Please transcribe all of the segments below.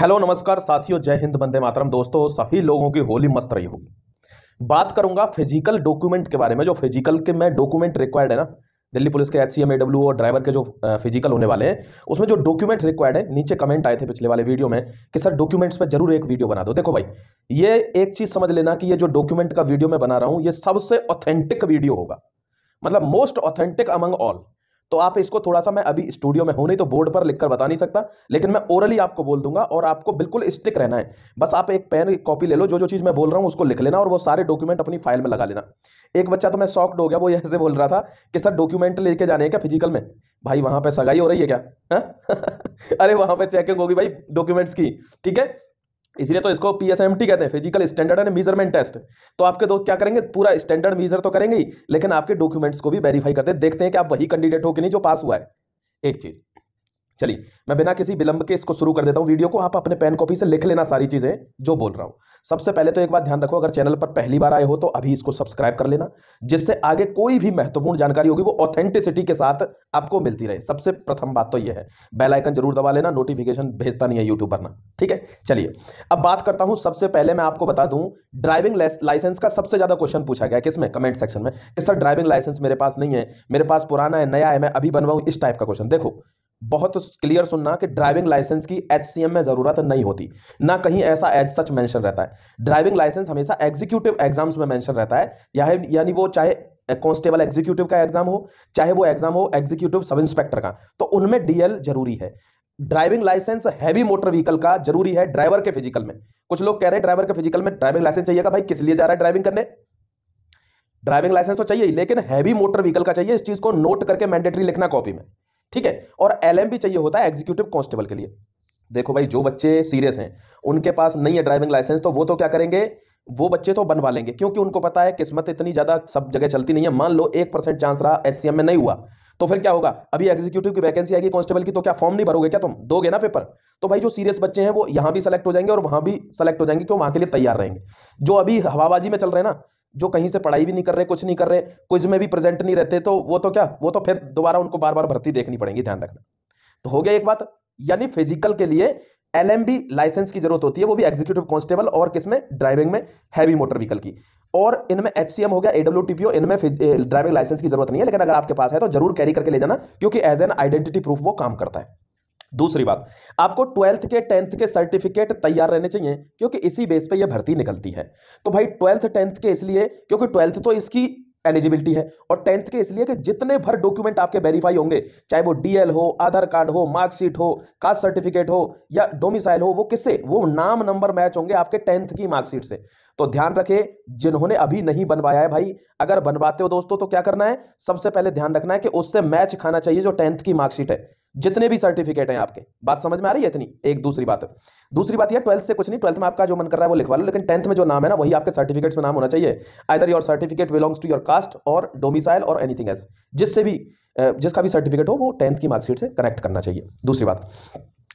hello नमस्कार साथियों जय हिंद बंदे मातरम दोस्तों सभी लोगों की होली मस्त रही होगी बात करूंगा फिजिकल डॉक्यूमेंट के बारे में जो फिजिकल के में डॉक्यूमेंट रिक्वायर्ड है ना दिल्ली पुलिस के एच सी और ड्राइवर के जो फिजिकल होने वाले हैं उसमें जो डॉक्यूमेंट रिक्वायर्ड है नीचे कमेंट आए थे पिछले वाले वीडियो में कि सर डॉक्यूमेंट्स पर जरूर एक वीडियो बना दो देखो भाई ये एक चीज़ समझ लेना कि ये जो डॉक्यूमेंट का वीडियो मैं बना रहा हूँ ये सबसे ऑथेंटिक वीडियो होगा मतलब मोस्ट ऑथेंटिक अमंग ऑल तो आप इसको थोड़ा सा मैं अभी स्टूडियो में हूं नहीं तो बोर्ड पर लिखकर बता नहीं सकता लेकिन मैं ओरली आपको बोल दूंगा और आपको बिल्कुल स्टिक रहना है बस आप एक पेन कॉपी ले लो जो जो चीज़ मैं बोल रहा हूँ उसको लिख लेना और वो सारे डॉक्यूमेंट अपनी फाइल में लगा लेना एक बच्चा तो मैं सॉफ्ट हो गया वो ऐसे बोल रहा था कि सर डॉक्यूमेंट लेके जाने क्या फिजिकल में भाई वहां पर सगाई हो रही है क्या अरे वहां पर चेकिंग होगी भाई डॉक्यूमेंट्स की ठीक है इसलिए तो इसको पी कहते हैं physical standard and measurement test तो आपके दोस्त क्या करेंगे पूरा स्टैंडर्ड मेजर तो करेंगे ही लेकिन आपके डॉक्यूमेंट्स को भी वेरीफाई करते देखते हैं कि आप वही कैंडिडेट हो कि नहीं जो पास हुआ है एक चीज चलिए मैं बिना किसी विलंब के इसको शुरू कर देता हूँ वीडियो को आप अपने पेन कॉपी से लिख लेना सारी चीज़ें जो बोल रहा हूँ सबसे पहले तो एक बात ध्यान रखो अगर चैनल पर पहली बार आए हो तो अभी इसको सब्सक्राइब कर लेना जिससे आगे कोई भी महत्वपूर्ण जानकारी होगी वो ऑथेंटिसिटी के साथ आपको मिलती रहे सबसे प्रथम बात तो ये है बेल आइकन जरूर दबा लेना नोटिफिकेशन भेजता नहीं है यूट्यूब पर ना ठीक है चलिए अब बात करता हूँ सबसे पहले मैं आपको बता दूँ ड्राइविंग लाइसेंस का सबसे ज़्यादा क्वेश्चन पूछा गया किसमें कमेंट सेक्शन में कि सर ड्राइविंग लाइसेंस मेरे पास नहीं है मेरे पास पुराना है नया है मैं अभी बनवाऊँ इस टाइप का क्वेश्चन देखो बहुत क्लियर सुनना कि ड्राइविंग लाइसेंस की एच में ज़रूरत नहीं होती ना कहीं ऐसा एज सच मेंशन रहता है ड्राइविंग लाइसेंस हमेशा एग्जीक्यूटिव एग्जाम्स में मेंशन रहता है या यानी वो चाहे कॉन्स्टेबल एग्जीक्यूटिव का एग्जाम हो चाहे वो एग्जाम हो एग्जीक्यूटिव सब इंस्पेक्टर का तो उनमें डीएल जरूरी है driving licence heavy motor vehicle का जरूरी है ड्राइवर के फिजिकल में कुछ लोग कह रहे हैं ड्राइवर के फिजिकल में ड्राइविंग लाइसेंस चाहिए भाई किस लिए जा रहा है ड्राइविंग करने ड्राइविंग लाइसेंस तो चाहिए लेकिन हैवी मोटर व्हीकल का चाहिए इस चीज को नोट करके मैंडेटरी लिखना कॉपी में ठीक है और एल भी चाहिए होता है एग्जीक्यूटिव कॉन्स्टेबल के लिए देखो भाई जो बच्चे सीरियस हैं उनके पास नहीं है ड्राइविंग लाइसेंस तो वो तो क्या करेंगे वो बच्चे तो बनवा लेंगे क्योंकि उनको पता है किस्मत इतनी ज़्यादा सब जगह चलती नहीं है मान लो एक परसेंट चांस रहा एच में नहीं हुआ तो फिर क्या होगा अभी एग्जीक्यूटिव की वैकेंसी आएगी कॉन्स्टेबल की तो क्या फॉर्म नहीं भरोगे क्या तुम दोगे ना पेपर तो भाई जो सीरियस बच्चे हैं वो यहां भी सेलेक्ट हो जाएंगे और वहां भी सेलेक्ट हो जाएंगे क्यों वहां के लिए तैयार रहेंगे जो अभी हवाबाजी में चल रहे ना जो कहीं से पढ़ाई भी नहीं कर रहे कुछ नहीं कर रहे कुछ में भी प्रेजेंट नहीं रहते तो वो तो क्या वो तो फिर दोबारा उनको बार बार भर्ती देखनी पड़ेगी ध्यान रखना तो हो गया एक बात यानी फिजिकल के लिए एलएमबी लाइसेंस की जरूरत होती है वो भी एग्जीक्यूटिव कांस्टेबल और किसमें ड्राइविंग में हैवी मोटर व्हीकल की और इनमें एच हो गया एडब्ल्यू इनमें ड्राइविंग लाइसेंस की जरूरत नहीं है लेकिन अगर आपके पास है तो जरूर कैरी करके ले जाना क्योंकि एज एन आइडेंटिटी प्रूफ वो काम करता है दूसरी बात आपको ट्वेल्थ के टेंथ के सर्टिफिकेट तैयार रहने चाहिए क्योंकि इसी बेस पे ये भर्ती निकलती है तो भाई ट्वेल्थ टेंथ के इसलिए क्योंकि ट्वेल्थ तो इसकी एलिजिबिलिटी है और टेंथ के इसलिए कि जितने भर डॉक्यूमेंट आपके वेरीफाई होंगे चाहे वो डीएल हो आधार कार्ड हो मार्कशीट हो कास्ट सर्टिफिकेट हो या डोमिसाइल हो वो किससे वो नाम नंबर मैच होंगे आपके टेंथ की मार्कशीट से तो ध्यान रखें जिन्होंने अभी नहीं बनवाया है भाई अगर बनवाते हो दोस्तों तो क्या करना है सबसे पहले ध्यान रखना है कि उससे मैच खाना चाहिए जो टेंथ की मार्कशीट है जितने भी सर्टिफिकेट हैं आपके बात समझ में आ रही है इतनी एक दूसरी बात दूसरी बात यह ट्वेल्थ से कुछ नहीं ट्वेल्थ में आपका जो मन कर रहा है वो लिखवा लो लेकिन टेंथ में जो नाम है ना वही आपके सर्टिफिकेट्स में नाम होना चाहिए either your certificate belongs to your caste और डोमिसाइल और एनीथिंग एल्स जिससे भी जिसका भी सर्टिफिकेट हो वो टेंथ की मार्कशीट से कनेक्ट करना चाहिए दूसरी बात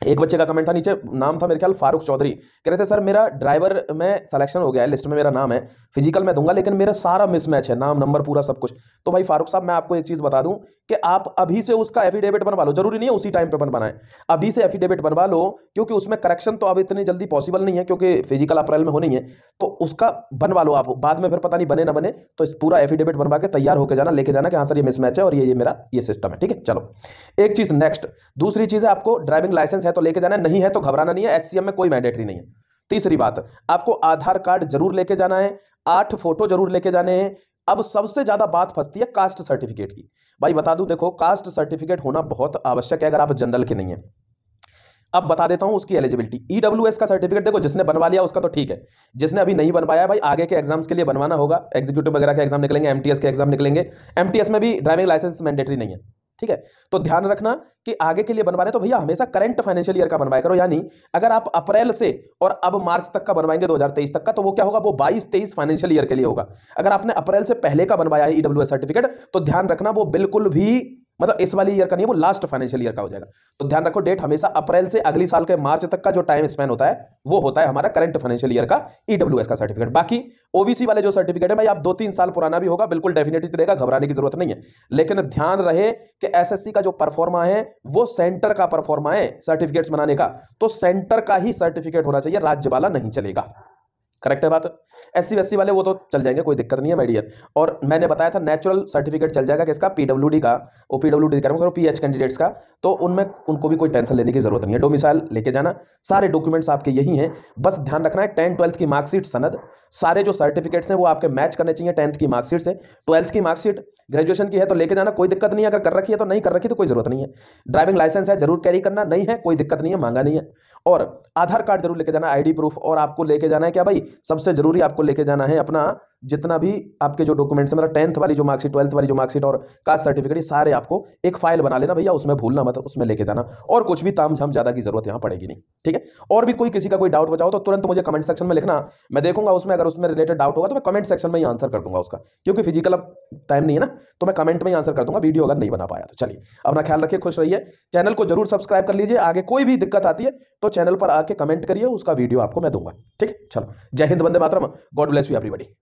एक बच्चे का कमेंट था नीचे नाम था मेरे ख्याल फारूक चौधरी कह रहे थे सर मेरा ड्राइवर में सिलेक्शन हो गया है लिस्ट में मेरा नाम है फिजिकल मैं दूंगा लेकिन मेरा सारा मिसमैच है नाम नंबर पूरा सब कुछ तो भाई फारूक साहब मैं आपको एक चीज़ बता दूं कि आप अभी से उसका एफिडेविट बनवा लो जरूरी नहीं है उसी टाइम पे बनवाना है अभी से एफिडेविट बनवा लो क्योंकि उसमें करेक्शन तो अब इतनी जल्दी पॉसिबल नहीं है क्योंकि फिजिकल अप्रैल में होनी है तो उसका बनवा लो आप बाद में फिर पता नहीं बने ना बने तो इस पूरा एफिडेविट बनवा के तैयार होकर जाना लेके जाना कि हाँ सर ये मिसमैच है और ये ये मेरा ये सिस्टम है ठीक है चलो एक चीज नेक्स्ट दूसरी चीज है आपको ड्राइविंग लाइसेंस है तो लेके जाना नहीं है तो घबराना नहीं है एच में कोई मैंडेटरी नहीं है तीसरी बात आपको आधार कार्ड जरूर लेके जाना है आठ फोटो जरूर लेके जाने हैं अब सबसे ज्यादा बात फंसती है कास्ट सर्टिफिकेट की भाई बता दूं देखो कास्ट सर्टिफिकेट होना बहुत आवश्यक है अगर आप जनरल के नहीं है अब बता देता हूं उसकी एलिजिबिलिटी ईडब्ल्यू e का सर्टिफिकेट देखो जिसने बनवा लिया उसका तो ठीक है जिसने अभी नहीं बनवाया भाई आगे के एग्जाम्स के लिए बनवाना होगा एग्जीक्यूटिव वगैरह के एग्जाम निकलेंगे एमटीएस के एग्जाम निकलेंगे एमटीएस में भी ड्राइविंग लाइसेंस मैंडेटरी नहीं है ठीक है तो ध्यान रखना कि आगे के लिए बनवा रहे तो भैया हमेशा करंट फाइनेंशियल ईयर का बनवाया करो यानी अगर आप अप्रैल से और अब मार्च तक का बनवाएंगे 2023 तक का तो वो क्या होगा वो 22 23 फाइनेंशियल ईयर के लिए होगा अगर आपने अप्रैल से पहले का बनवाया है ईडब्ल्यू e सर्टिफिकेट तो ध्यान रखना वो बिल्कुल भी मतलब इस वाली ईयर का नहीं है वो लास्ट फाइनेंशियल ईयर का हो जाएगा तो ध्यान रखो डेट हमेशा अप्रैल से अगले साल के मार्च तक का जो टाइम स्पेन होता है वो होता है हमारा करंट फाइनेंशियल ईयर का ईडब्ल्यू का सर्टिफिकेट बाकी ओबीसी वाले जो सर्टिफिकेट है भाई आप दो तीन साल पुराना भी होगा बिल्कुल डेफिनेटली रहेगा घबराने की जरूरत नहीं है लेकिन ध्यान रहे कि एस का जो परफॉर्मा है वो सेंटर का परफॉर्मा है सर्टिफिकेट्स बनाने का तो सेंटर का ही सर्टिफिकेट होना चाहिए राज्य वाला नहीं चलेगा करेक्ट है बात एस सी वाले वो तो चल जाएंगे कोई दिक्कत नहीं है मेडियर और मैंने बताया था नेचुरल सर्टिफिकेट चल जाएगा किसका पीडब्ल्यू का वो पीडब्ल्यू डी करूँगा पी एच कैंडिडेट्स का तो उनमें उनको भी कोई टेंशन लेने की जरूरत नहीं है डोमिसाइल लेके जाना सारे डॉक्यूमेंट्स आपके यही हैं बस ध्यान रखना है टेंथ ट्वेल्थ की मार्कशीट सनद सारे जो सर्टिफिकेट्स हैं वो आपके मैच करने चाहिए टेंथ की मार्कशीट से ट्वेल्थ की मार्कशीट ग्रेजुएशन की है तो लेके जाना कोई दिक्कत नहीं है अगर कर रखी है तो नहीं कर रखी तो कोई जरूरत नहीं है ड्राइविंग लाइसेंस है जरूर कैरी करना नहीं है कोई दिक्कत नहीं है मांगा नहीं है और आधार कार्ड जरूर लेके जाना आईडी प्रूफ और आपको लेके जाना है क्या भाई सबसे जरूरी आपको लेके जाना है अपना जितना भी आपके जो डॉक्यूमेंट्स मतलब टेंथ वाली जो मार्कशीट ट्वेल्थ वाली जो मार्कशीट और कास्ट सर्टिफिकेट ये सारे आपको एक फाइल बना लेना भैया उसमें भूलना मत उसमें लेके जाना और कुछ भी ताम झाम ज्यादा की जरूरत यहाँ पड़ेगी नहीं ठीक है और भी कोई किसी का कोई डाउट बचाओ तो तुरंत मुझे कमेंट सेक्शन में लिखना मैं देखूंगा उसमें अगर उसमें रिलेटेड डाउट होगा तो मैं कमेंट सेक्शन में ही आंसर कर दूंगा उसका क्योंकि फिजिकल अब टाइम नहीं है ना तो मैं कमेंट में ही आंसर कर दूंगा वीडियो अगर नहीं बना पाया तो चलिए अपना ख्याल रखिए खुश रहिए चैनल को जरूर सब्सक्राइब कर लीजिए आगे कोई भी दिक्कत आती है तो चैनल पर आके कमेंट करिए उसका वीडियो आपको मैं दूंगा ठीक है चलो जय हिंद बंदे मातरम गॉड ब्लेस यू एवरीबडी